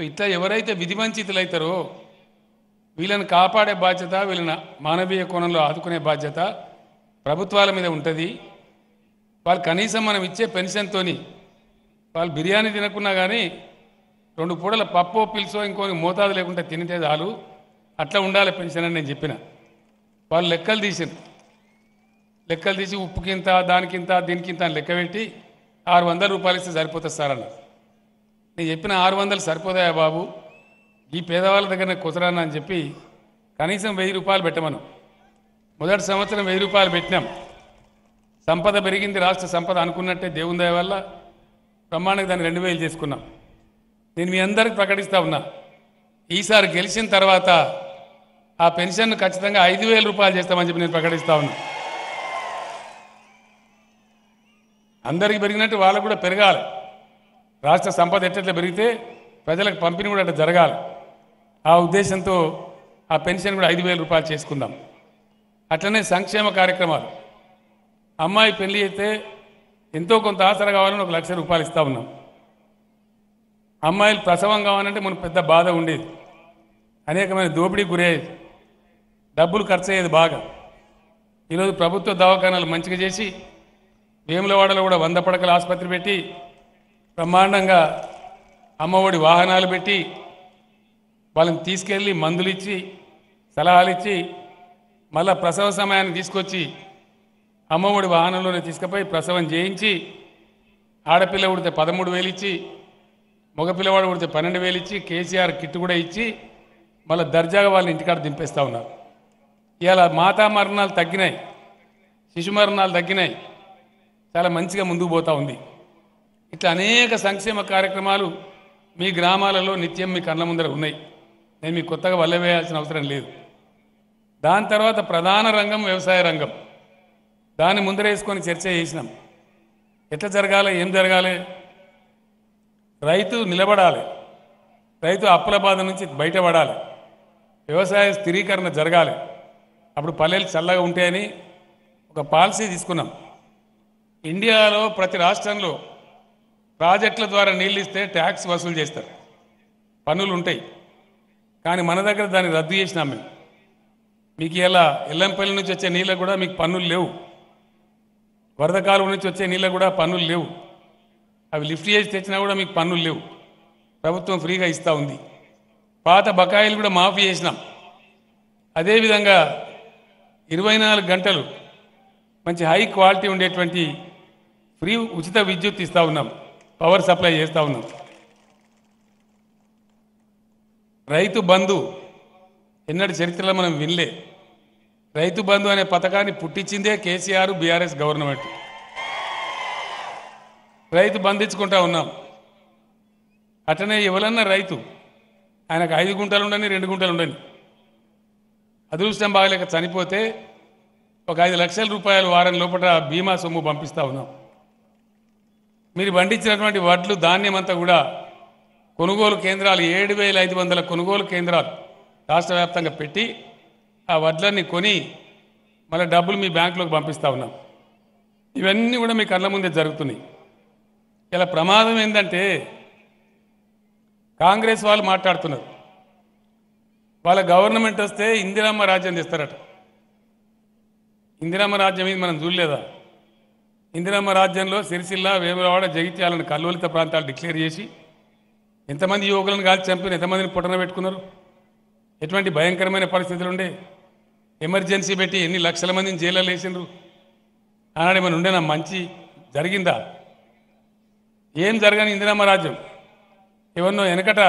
so ఇట్లా ఎవరైతే విధివంచితులైతారో వీళ్ళని కాపాడే బాధ్యత వీళ్ళని మానవీయ కోణంలో ఆదుకునే బాధ్యత ప్రభుత్వాల మీద ఉంటుంది వాళ్ళు కనీసం మనం ఇచ్చే పెన్షన్తో వాళ్ళు బిర్యానీ తినకున్నా కానీ రెండు పూటల పప్పు పిలుసో ఇంకో మోతాదు లేకుండా తినితే చాలు అట్లా ఉండాలి పెన్షన్ అని నేను చెప్పిన వాళ్ళు లెక్కలు తీసిన లెక్కలు తీసి ఉప్పుకింత దానికింత దీనికింత అని లెక్క పెట్టి ఆరు వందల రూపాయలు ఇస్తే సరిపోతుంది సార్ అన్నారు నేను చెప్పిన ఆరు వందలు సరిపోదాయా బాబు ఈ పేదవాళ్ళ దగ్గర కుదరాను అని చెప్పి కనీసం వెయ్యి రూపాయలు పెట్టమను మొదటి సంవత్సరం వెయ్యి రూపాయలు పెట్టినాం సంపద పెరిగింది రాష్ట్ర సంపద అనుకున్నట్టే దేవుని వల్ల బ్రహ్మాండంగా దాన్ని రెండు వేలు చేసుకున్నాం నేను మీ అందరికి ప్రకటిస్తా ఉన్నా ఈసారి గెలిచిన తర్వాత ఆ పెన్షన్ను ఖచ్చితంగా ఐదు వేల రూపాయలు చేస్తామని చెప్పి నేను ప్రకటిస్తా ఉన్నా అందరికీ పెరిగినట్టు వాళ్ళకు కూడా పెరగాలి రాష్ట్ర సంపద ఎట్లా పెరిగితే ప్రజలకు పంపిణీ కూడా అట్లా జరగాలి ఆ ఉద్దేశంతో ఆ పెన్షన్ కూడా ఐదు వేల రూపాయలు చేసుకుందాం అట్లనే సంక్షేమ కార్యక్రమాలు అమ్మాయి పెళ్ళి అయితే ఎంతో కొంత ఆసర కావాలని ఒక లక్ష రూపాయలు ఇస్తూ ఉన్నాం అమ్మాయిలు ప్రసవం కావాలంటే మనకు పెద్ద బాధ ఉండేది అనేకమైన దోపిడీ గురయ్యేది డబ్బులు ఖర్చు అయ్యేది బాగా ఈరోజు ప్రభుత్వ దవాఖానాలు మంచిగా చేసి వేములవాడలో కూడా వంద పడకల ఆసుపత్రి పెట్టి బ్రహ్మాండంగా అమ్మఒడి వాహనాలు పెట్టి వాళ్ళని తీసుకెళ్ళి మందులు ఇచ్చి సలహాలు ఇచ్చి మళ్ళా ప్రసవ సమయాన్ని తీసుకొచ్చి అమ్మఒడి వాహనంలోనే తీసుకుపోయి ప్రసవం చేయించి ఆడపిల్ల ఉడితే పదమూడు వేలు ఇచ్చి మగపిల్లవాడు ఉడితే పన్నెండు వేలు ఇచ్చి కేసీఆర్ కిట్ కూడా ఇచ్చి మళ్ళీ దర్జాగా వాళ్ళని ఇంటికాడ దింపేస్తూ ఉన్నారు ఇలా మాతా మరణాలు తగ్గినాయి శిశు మరణాలు తగ్గినాయి చాలా మంచిగా ముందుకు పోతూ ఉంది ఇట్లా అనేక సంక్షేమ కార్యక్రమాలు మీ గ్రామాలలో నిత్యం మీ కళ్ళ ముందర ఉన్నాయి నేను మీకు కొత్తగా వల్ల వేయాల్సిన అవసరం లేదు దాని తర్వాత ప్రధాన రంగం వ్యవసాయ రంగం దాన్ని ముందరేసుకొని చర్చ చేసినాం ఎట్లా జరగాలి ఏం జరగాలి రైతు నిలబడాలి రైతు అప్పుల బాధ నుంచి బయటపడాలి వ్యవసాయ స్థిరీకరణ జరగాలి అప్పుడు పల్లెలు చల్లగా ఉంటాయని ఒక పాలసీ తీసుకున్నాం ఇండియాలో ప్రతి రాష్ట్రంలో ప్రాజెక్టుల ద్వారా నీళ్ళు ఇస్తే ట్యాక్స్ వసూలు చేస్తారు పన్నులు ఉంటాయి కానీ మన దగ్గర దాన్ని రద్దు చేసినాం మేము మీకు ఇలా ఎల్లంపల్లి నుంచి వచ్చే నీళ్ళకు కూడా మీకు పన్నులు లేవు వరద కాలువ నుంచి వచ్చే నీళ్ళ కూడా పన్నులు లేవు అవి లిఫ్ట్ చేసి తెచ్చినా కూడా మీకు పన్నులు లేవు ప్రభుత్వం ఫ్రీగా ఇస్తూ ఉంది పాత బకాయిలు కూడా మాఫీ చేసినాం అదేవిధంగా ఇరవై నాలుగు గంటలు మంచి హై క్వాలిటీ ఉండేటువంటి ఫ్రీ ఉచిత విద్యుత్ ఇస్తూ ఉన్నాం పవర్ సప్లై చేస్తూ ఉన్నాం రైతు బంధు ఎన్నటి చరిత్రలో మనం వినలే రైతు బంధు అనే పథకాన్ని పుట్టించిందే కేసీఆర్ బీఆర్ఎస్ గవర్నమెంట్ రైతు బంధించుకుంటా ఉన్నాం అట్టనే ఎవరన్నా రైతు ఆయనకు ఐదు గుంటలు ఉండని రెండు గుంటలు ఉండని అదృష్టం బాగలేక చనిపోతే ఒక ఐదు లక్షల రూపాయలు వారం లోపల బీమా సొమ్ము పంపిస్తూ ఉన్నాం మీరు పండించినటువంటి వడ్లు ధాన్యం అంతా కూడా కొనుగోలు కేంద్రాలు ఏడు వేల ఐదు వందల కొనుగోలు కేంద్రాలు రాష్ట్ర వ్యాప్తంగా పెట్టి ఆ వడ్లన్నీ కొని మళ్ళీ డబ్బులు మీ బ్యాంకులోకి పంపిస్తూ ఉన్నాం ఇవన్నీ కూడా మీ కళ్ళ ముందే జరుగుతున్నాయి ఇలా ప్రమాదం ఏంటంటే కాంగ్రెస్ వాళ్ళు మాట్లాడుతున్నారు వాళ్ళ గవర్నమెంట్ వస్తే ఇందిరామ్మ రాజ్యం తెస్తారట ఇందిరామ్మ రాజ్యం ఇది మనం చూడలేదా ఇందిరమ్మ రాజ్యంలో సిరిసిల్ల వేములవాడ జగిత్యాలను కల్లోలిత ప్రాంతాలు డిక్లేర్ చేసి ఎంతమంది యువకులను కాల్చి చంపిన ఎంతమందిని పుట్టన పెట్టుకున్నారు ఎటువంటి భయంకరమైన పరిస్థితులు ఉండే ఎమర్జెన్సీ పెట్టి ఎన్ని లక్షల మందిని జైల్లో వేసిండ్రు ఆనాడు ఏమైనా ఉండేనా మంచి జరిగిందా ఏం జరగని ఇందిరమ్మ రాజ్యం ఎవరినో వెనకట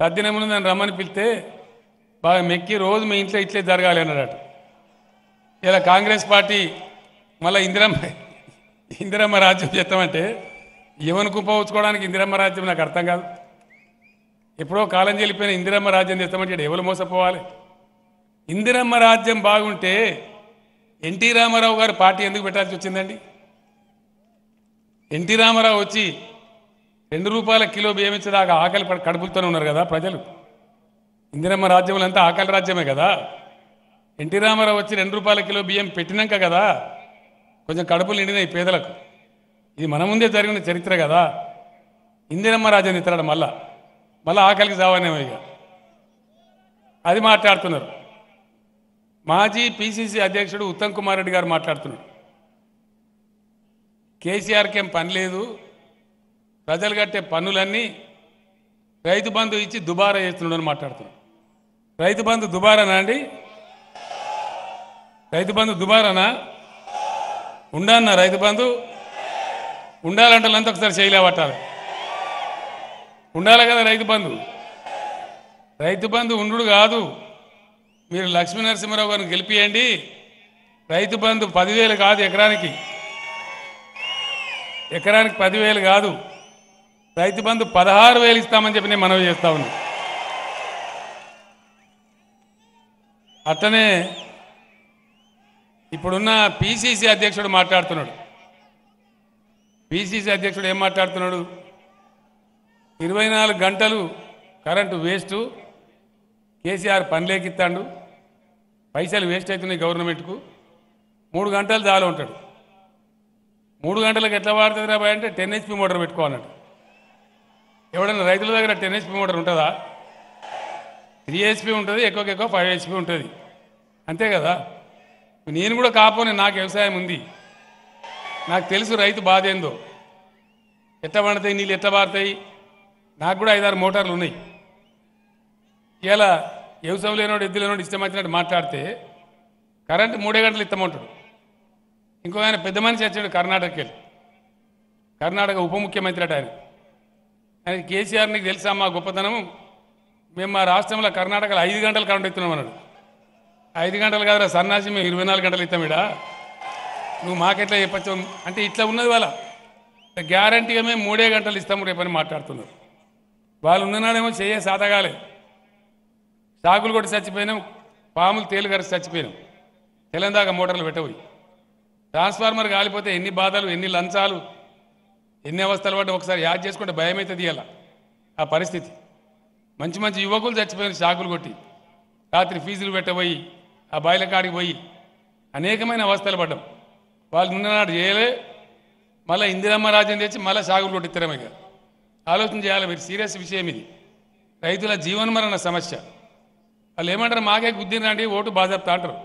తద్దినమును నన్ను రమ్మని పిలితే బాగా మెక్కి రోజు మీ ఇంట్లో ఇట్లే జరగాలి అన్నాడట ఇలా కాంగ్రెస్ పార్టీ మళ్ళీ ఇందిరమ్మ ఇందిరమ్మ రాజ్యం చెప్తామంటే ఎవరిని కుంపవచ్చుకోవడానికి ఇందిరమ్మ రాజ్యం నాకు అర్థం కాదు ఎప్పుడో కాలం చెల్లిపోయిన ఇందిరమ్మ రాజ్యం చేస్తామంటే ఎవరు మోసపోవాలి ఇందిరమ్మ రాజ్యం బాగుంటే ఎన్టీ రామారావు గారు పార్టీ ఎందుకు పెట్టాల్సి వచ్చిందండి ఎన్టీ రామారావు వచ్చి రెండు రూపాయల కిలో బియ్యం ఇచ్చేదాకా ఆకలి కడుపులతోనే ఉన్నారు కదా ప్రజలు ఇందిరమ్మ రాజ్యంలో అంతా ఆకలి రాజ్యమే కదా ఎన్టీ రామారావు వచ్చి రెండు రూపాయల కిలో బియ్యం పెట్టినాక కదా కొంచెం కడుపులు నిండినాయి పేదలకు ఇది మన ముందే జరిగిన చరిత్ర కదా ఇందిరమ్మ రాజని ఇతరడం మళ్ళా మళ్ళీ ఆకలికి సావనేమో ఇక అది మాట్లాడుతున్నారు మాజీ పిసిసి అధ్యక్షుడు ఉత్తమ్ కుమార్ రెడ్డి గారు మాట్లాడుతున్నారు కేసీఆర్కి ఏం పని లేదు ప్రజలు కట్టే పన్నులన్నీ రైతు బంధు ఇచ్చి దుబారా చేస్తున్నాడు అని మాట్లాడుతున్నాడు రైతు బంధు దుబారానా అండి రైతు బంధు దుబారానా ఉండాలన్నా రైతు బంధు ఉండాలంటే ఒకసారి చేయలే పట్టాలి ఉండాలి కదా రైతు బంధు రైతు బంధు ఉండు కాదు మీరు లక్ష్మీ నరసింహరావు గారిని గెలిపియండి రైతు బంధు పదివేలు కాదు ఎకరానికి ఎకరానికి పదివేలు కాదు రైతు బంధు పదహారు వేలు ఇస్తామని చెప్పి నేను మనవి చేస్తా ఉన్నా అట్లనే ఇప్పుడున్న పిసిసి అధ్యక్షుడు మాట్లాడుతున్నాడు పిసిసి అధ్యక్షుడు ఏం మాట్లాడుతున్నాడు ఇరవై నాలుగు గంటలు కరెంటు వేస్టు కేసీఆర్ పనిలేకిస్తాడు పైసలు వేస్ట్ అవుతున్నాయి గవర్నమెంట్కు మూడు గంటలు చాలా ఉంటాడు మూడు గంటలకు ఎట్లా వాడుతుంది రాబాయ్ అంటే టెన్ హెచ్పి మోటార్ పెట్టుకోవాలంటే ఎవడన్నా రైతుల దగ్గర టెన్ హెచ్పి మోటార్ ఉంటుందా త్రీ హెచ్పి ఉంటుంది ఎక్కువకెక్కువ ఎక్కువ ఫైవ్ హెచ్పి ఉంటుంది అంతే కదా నేను కూడా కాపోనే నాకు వ్యవసాయం ఉంది నాకు తెలుసు రైతు బాధ ఏందో ఎట్ట పండుతాయి నీళ్ళు ఎట్ట పారుతాయి నాకు కూడా ఐదారు మోటార్లు ఉన్నాయి ఇలా వ్యవసాయం లేనోడు ఎద్దు లేనోడు ఇష్టం వచ్చినట్టు మాట్లాడితే కరెంటు మూడే గంటలు ఇస్తామంటాడు ఇంకో ఆయన పెద్ద మనిషి వచ్చాడు కర్ణాటకకి వెళ్ళి కర్ణాటక ఉప ముఖ్యమంత్రి అట ఆయన ఆయన కేసీఆర్ని తెలుసా మా గొప్పతనం మేము మా రాష్ట్రంలో కర్ణాటకలో ఐదు గంటలు కరెంట్ ఎత్తున్నాం అన్నాడు ఐదు గంటలు కాదురా సన్నాసి మేము ఇరవై నాలుగు గంటలు ఇస్తాం ఇడా నువ్వు మాకెట్లా చెప్పచ్చు అంటే ఇట్లా ఉన్నది వాళ్ళ గ్యారంటీగా మేము మూడే గంటలు ఇస్తాము రేపని మాట్లాడుతున్నారు వాళ్ళు ఉన్ననాడేమో చేయ సాతగాలే చాకులు కొట్టి చచ్చిపోయినాం పాములు తేలు కరిచి చచ్చిపోయినాం తెలందాక మోటార్లు పెట్టబోయి ట్రాన్స్ఫార్మర్ కాలిపోతే ఎన్ని బాధలు ఎన్ని లంచాలు ఎన్ని అవస్థలు పడ్డా ఒకసారి యాద్ చేసుకుంటే భయం అవుతుంది అలా ఆ పరిస్థితి మంచి మంచి యువకులు చచ్చిపోయిన షాకులు కొట్టి రాత్రి ఫీజులు పెట్టబోయి ఆ బాయిల కాడికి పోయి అనేకమైన అవస్థలు పడ్డాం వాళ్ళు నిన్ననాడు చేయలే మళ్ళీ ఇందిరమ్మ రాజ్యం తెచ్చి మళ్ళీ సాగులు కొట్టిత్తరమే కదా ఆలోచన చేయాలి మీరు సీరియస్ విషయం ఇది రైతుల జీవనమరణ సమస్య వాళ్ళు ఏమంటారు మాకే గుద్దినండి ఓటు బాధ్యత అంటారు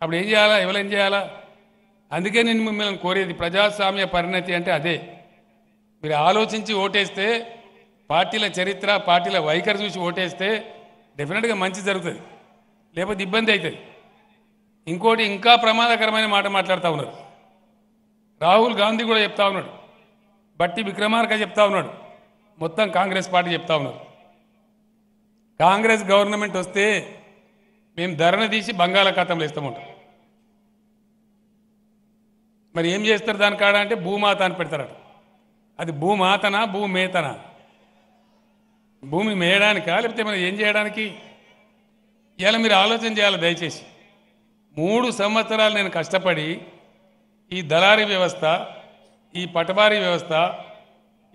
అప్పుడు ఏం చేయాలా ఏం చేయాలా అందుకే నేను మిమ్మల్ని కోరేది ప్రజాస్వామ్య పరిణతి అంటే అదే మీరు ఆలోచించి ఓటేస్తే పార్టీల చరిత్ర పార్టీల వైఖరి చూసి ఓటేస్తే డెఫినెట్గా మంచి జరుగుతుంది లేకపోతే ఇబ్బంది అవుతుంది ఇంకోటి ఇంకా ప్రమాదకరమైన మాట మాట్లాడుతూ ఉన్నారు రాహుల్ గాంధీ కూడా చెప్తా ఉన్నాడు బట్టి విక్రమార్క చెప్తా ఉన్నాడు మొత్తం కాంగ్రెస్ పార్టీ చెప్తా ఉన్నారు కాంగ్రెస్ గవర్నమెంట్ వస్తే మేము ధరణ తీసి బంగాళాఖాతంలో ఇస్తామంటాం మరి ఏం చేస్తారు దాని కాడ అంటే భూమాత అని పెడతారట అది భూమాతనా భూమేతనా భూమి మేయడానికా లేకపోతే మనం ఏం చేయడానికి ఇలా మీరు ఆలోచన చేయాలి దయచేసి మూడు సంవత్సరాలు నేను కష్టపడి ఈ దళారి వ్యవస్థ ఈ పటవారీ వ్యవస్థ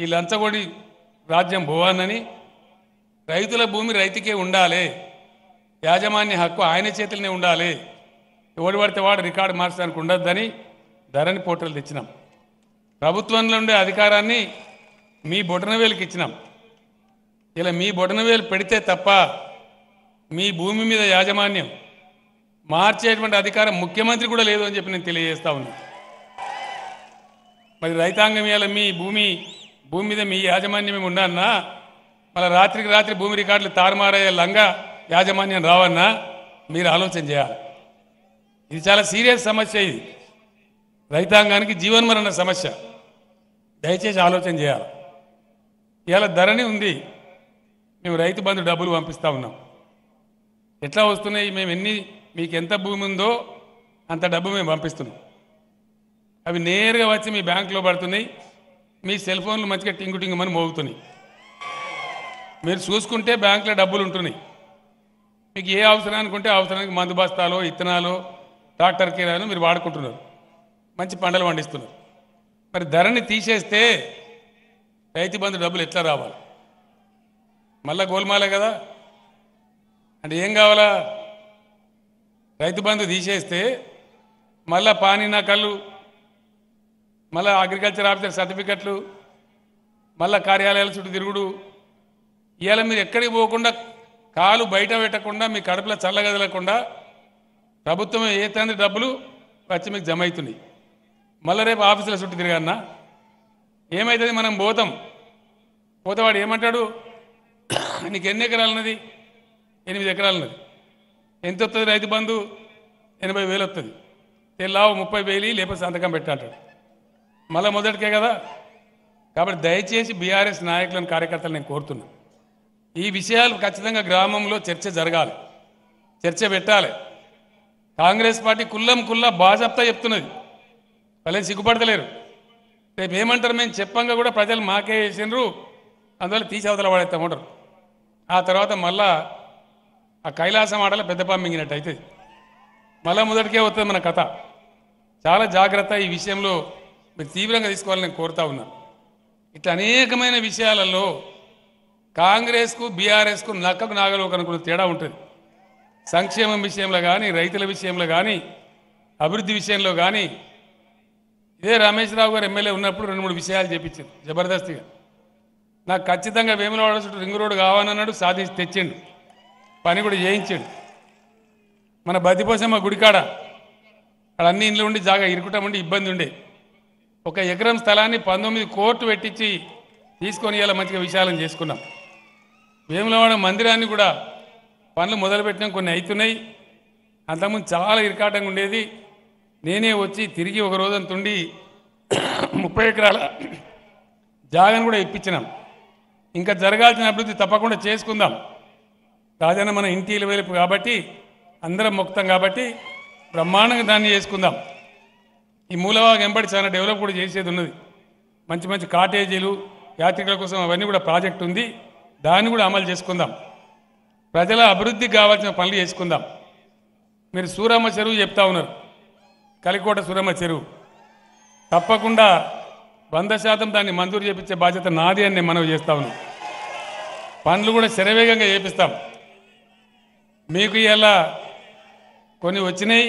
ఈ లంచగొడి రాజ్యం భువానని రైతుల భూమి రైతుకే ఉండాలి యాజమాన్య హక్కు ఆయన చేతులనే ఉండాలి ఎవడు పడితే వాడు రికార్డు మార్చడానికి ఉండొద్దని ధరణి పోర్టల్ తెచ్చినాం ప్రభుత్వంలో ఉండే అధికారాన్ని మీ బొటనవేలుకి ఇచ్చినాం ఇలా మీ బొటనవేలు పెడితే తప్ప మీ భూమి మీద యాజమాన్యం మార్చేటువంటి అధికారం ముఖ్యమంత్రి కూడా లేదు అని చెప్పి నేను తెలియజేస్తా ఉన్నా మరి రైతాంగం ఇవాళ మీ భూమి భూమి మీద మీ యాజమాన్యం మేము ఉన్నాన్నా మళ్ళీ రాత్రికి రాత్రి భూమి రికార్డులు తారుమారయ్యే లంగా యాజమాన్యం రావన్నా మీరు ఆలోచన చేయాలి ఇది చాలా సీరియస్ సమస్య ఇది రైతాంగానికి జీవన్మరణ సమస్య దయచేసి ఆలోచన చేయాలి ఇవాళ ధరణి ఉంది మేము రైతు బంధు డబ్బులు పంపిస్తూ ఉన్నాం ఎట్లా వస్తున్నాయి మేము ఎన్ని మీకు ఎంత భూమి ఉందో అంత డబ్బు మేము పంపిస్తున్నాం అవి నేరుగా వచ్చి మీ బ్యాంకులో పడుతున్నాయి మీ సెల్ ఫోన్లు మంచిగా టింగు టింగుమని మోగుతున్నాయి మీరు చూసుకుంటే బ్యాంకులో డబ్బులు ఉంటున్నాయి మీకు ఏ అవసరానికి ఉంటే అవసరానికి మందు బస్తాలో ఇత్తనాలు డాక్టర్ కేరాలు మీరు వాడుకుంటున్నారు మంచి పంటలు పండిస్తున్నారు మరి ధరని తీసేస్తే రైతు బంధు డబ్బులు ఎట్లా రావాలి మళ్ళా గోల్మాలే కదా అంటే ఏం కావాలా రైతు బంధు తీసేస్తే మళ్ళా పానీ నా కళ్ళు మళ్ళీ అగ్రికల్చర్ ఆఫీసర్ సర్టిఫికెట్లు మళ్ళా కార్యాలయాల చుట్టూ తిరుగుడు ఇవాళ మీరు ఎక్కడికి పోకుండా కాలు బయట పెట్టకుండా మీ కడుపులో చల్లగదలకుండా ప్రభుత్వం ఏ తండ్రి డబ్బులు వచ్చి మీకు జమ అవుతున్నాయి మళ్ళీ రేపు ఆఫీసుల చుట్టూ తిరగన్నా ఏమవుతుంది మనం పోతాం పోతే వాడు ఏమంటాడు నీకు ఎన్ని ఎకరాలు ఉన్నది ఎనిమిది ఉన్నది ఎంత వస్తుంది రైతు బంధు ఎనభై వేలు వస్తుంది తెల్లావు ముప్పై వేలు లేకపోతే సంతకం పెట్టాడు మళ్ళీ మొదటికే కదా కాబట్టి దయచేసి బీఆర్ఎస్ నాయకులను కార్యకర్తలు నేను కోరుతున్నా ఈ విషయాలు ఖచ్చితంగా గ్రామంలో చర్చ జరగాలి చర్చ పెట్టాలి కాంగ్రెస్ పార్టీ కుల్లం కుల్ల బాజప్తా చెప్తున్నది భలే సిగ్గుపడతలేరు రేపు ఏమంటారు మేము చెప్పంగా కూడా ప్రజలు మాకే వేసినారు అందువల్ల తీసి అవతల వాడేస్తామంటారు ఆ తర్వాత మళ్ళా ఆ కైలాసం ఆడల పెద్దపా మింగినట్టు అయితే మళ్ళా మొదటికే వస్తుంది మన కథ చాలా జాగ్రత్త ఈ విషయంలో మీరు తీవ్రంగా తీసుకోవాలని నేను కోరుతా ఉన్నా ఇట్లా అనేకమైన విషయాలలో కాంగ్రెస్కు బీఆర్ఎస్కు నక్కకు నాగలోకి అనుకున్న తేడా ఉంటుంది సంక్షేమం విషయంలో కానీ రైతుల విషయంలో కానీ అభివృద్ధి విషయంలో కానీ ఇదే రమేష్ రావు గారు ఎమ్మెల్యే ఉన్నప్పుడు రెండు మూడు విషయాలు చెప్పించింది జబర్దస్తిగా నాకు ఖచ్చితంగా వేములవాడ రింగ్ రోడ్డు కావాలన్నాడు సాధించి తెచ్చిండు పని కూడా చేయించాడు మన బతిపోసమ్మ గుడికాడ అక్కడ అన్ని ఇండ్లు ఉండి జాగా ఇరుకుటం ఉండి ఇబ్బంది ఉండే ఒక ఎకరం స్థలాన్ని పంతొమ్మిది కోర్టు పెట్టించి తీసుకొని ఇలా మంచిగా విశాలం చేసుకున్నాం భీమలవాడ మందిరాన్ని కూడా పనులు మొదలుపెట్టినాం కొన్ని అవుతున్నాయి అంతకుముందు చాలా ఇరకాటంగా ఉండేది నేనే వచ్చి తిరిగి ఒక రోజంతుండి ముప్పై ఎకరాల జాగాను కూడా ఇప్పించినాం ఇంకా జరగాల్సిన అభివృద్ధి తప్పకుండా చేసుకుందాం రాజన్న మన ఇంటి వైపు కాబట్టి అందరం ముక్తం కాబట్టి బ్రహ్మాండంగా దాన్ని చేసుకుందాం ఈ మూలవాగ వెంబడి చాలా డెవలప్ కూడా చేసేది ఉన్నది మంచి మంచి కాటేజీలు యాత్రికుల కోసం అవన్నీ కూడా ప్రాజెక్ట్ ఉంది దాన్ని కూడా అమలు చేసుకుందాం ప్రజల అభివృద్ధికి కావాల్సిన పనులు చేసుకుందాం మీరు సూరమ్మ చెరువు చెప్తా ఉన్నారు కలికోట సూరమ్మ చెరువు తప్పకుండా వంద శాతం దాన్ని మంజూరు చేపించే బాధ్యత నాది అని నేను మనవి చేస్తా ఉన్నాను పనులు కూడా శరవేగంగా చేపిస్తాం మీకు ఇలా కొన్ని వచ్చినాయి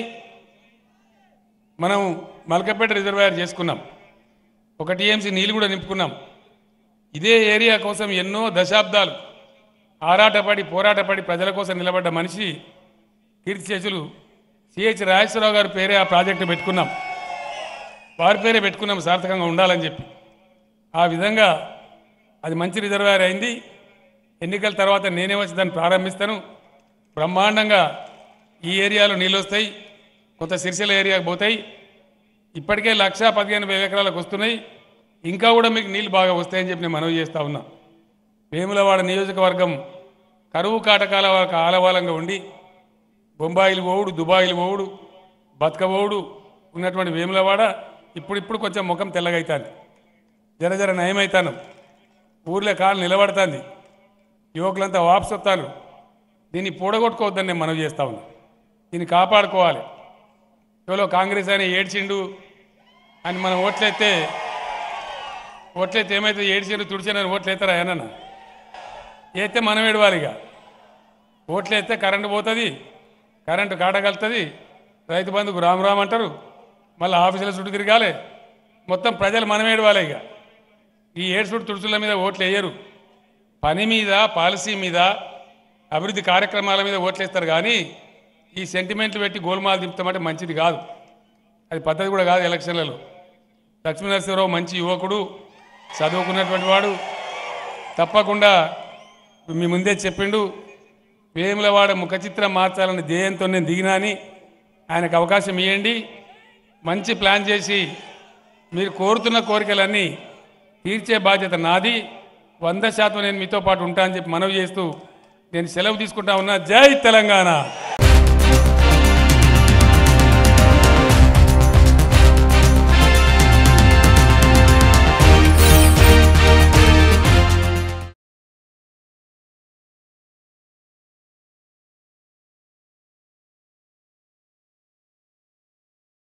మనం మలకపేట రిజర్వాయర్ చేసుకున్నాం ఒక టీఎంసీ నీళ్ళు కూడా నింపుకున్నాం ఇదే ఏరియా కోసం ఎన్నో దశాబ్దాలు ఆరాటపడి పోరాటపడి ప్రజల కోసం నిలబడ్డ మనిషి కీర్తిశేషులు సిహెచ్ రాజేశ్వరరావు గారి పేరే ఆ ప్రాజెక్టు పెట్టుకున్నాం వారి పేరే పెట్టుకున్నాం సార్థకంగా ఉండాలని చెప్పి ఆ విధంగా అది మంచి రిజర్వాయర్ అయింది ఎన్నికల తర్వాత నేనే వచ్చి దాన్ని ప్రారంభిస్తాను బ్రహ్మాండంగా ఈ ఏరియాలో నీళ్ళు వస్తాయి కొత్త సిరిసిల ఏరియాకు పోతాయి ఇప్పటికే లక్ష పదిహేను వేల ఎకరాలకు వస్తున్నాయి ఇంకా కూడా మీకు నీళ్ళు బాగా వస్తాయని చెప్పి నేను మనవి చేస్తూ ఉన్నా వేములవాడ నియోజకవర్గం కరువు కాటకాల ఆలవాలంగా ఉండి బొంబాయిలు పోవుడు దుబాయిలు పోవుడు బతకబోవుడు ఉన్నటువంటి వేములవాడ ఇప్పుడిప్పుడు కొంచెం ముఖం తెల్లగైతాంది జర జర నయమవుతాను ఊర్లో కాలు నిలబడుతుంది యువకులంతా వస్తాను దీన్ని పూడగొట్టుకోవద్దని నేను మనవి చేస్తా ఉన్నా దీన్ని కాపాడుకోవాలి ఎవరో కాంగ్రెస్ అని ఏడ్చిండు అని మనం ఓట్లయితే ఓట్లయితే ఏమైతే ఏడ్చిండు ఓట్లు ఓట్లయితారా ఏనన్నా అయితే మనం ఏడవాలి ఇక ఓట్లయితే కరెంటు పోతుంది కరెంటు కాటగలుతుంది రైతు బంధుకు రామ్ రామ్ అంటారు మళ్ళీ ఆఫీసుల చుట్టూ తిరగాలి మొత్తం ప్రజలు మనం ఏడవాలి ఇక ఈ ఏడుచుడు తుడుచుల మీద ఓట్లు వేయరు పని మీద పాలసీ మీద అభివృద్ధి కార్యక్రమాల మీద ఓట్లేస్తారు కానీ ఈ సెంటిమెంట్లు పెట్టి గోల్మాలు దింపుతామంటే మంచిది కాదు అది పద్ధతి కూడా కాదు ఎలక్షన్లలో లక్ష్మీనరసింహరావు మంచి యువకుడు చదువుకున్నటువంటి వాడు తప్పకుండా మీ ముందే చెప్పిండు వేములవాడ ముఖ చిత్రం మార్చాలన్న ధ్యేయంతో నేను దిగినా అని ఆయనకు అవకాశం ఇవ్వండి మంచి ప్లాన్ చేసి మీరు కోరుతున్న కోరికలన్నీ తీర్చే బాధ్యత నాది వంద శాతం నేను మీతో పాటు ఉంటా అని చెప్పి మనవి చేస్తూ నేను సెలవు తీసుకుంటా ఉన్నా జై తెలంగాణ